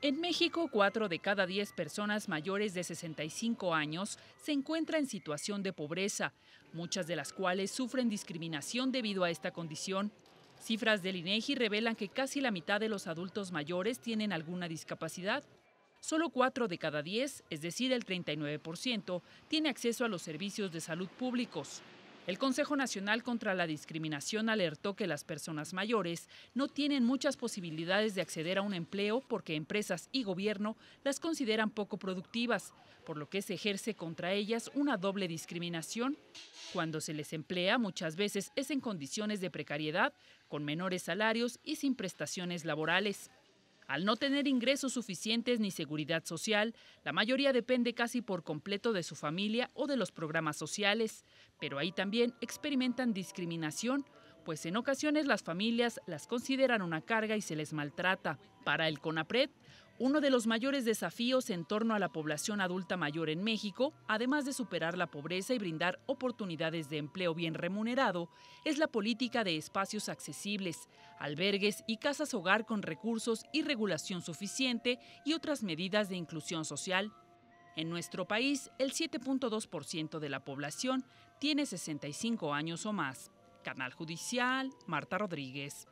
En México, 4 de cada 10 personas mayores de 65 años se encuentra en situación de pobreza, muchas de las cuales sufren discriminación debido a esta condición. Cifras del INEGI revelan que casi la mitad de los adultos mayores tienen alguna discapacidad. Solo 4 de cada 10, es decir, el 39%, tiene acceso a los servicios de salud públicos. El Consejo Nacional contra la Discriminación alertó que las personas mayores no tienen muchas posibilidades de acceder a un empleo porque empresas y gobierno las consideran poco productivas, por lo que se ejerce contra ellas una doble discriminación. Cuando se les emplea muchas veces es en condiciones de precariedad, con menores salarios y sin prestaciones laborales. Al no tener ingresos suficientes ni seguridad social, la mayoría depende casi por completo de su familia o de los programas sociales, pero ahí también experimentan discriminación, pues en ocasiones las familias las consideran una carga y se les maltrata. Para el CONAPRED, uno de los mayores desafíos en torno a la población adulta mayor en México, además de superar la pobreza y brindar oportunidades de empleo bien remunerado, es la política de espacios accesibles, albergues y casas hogar con recursos y regulación suficiente y otras medidas de inclusión social. En nuestro país, el 7.2% de la población tiene 65 años o más. Canal Judicial, Marta Rodríguez.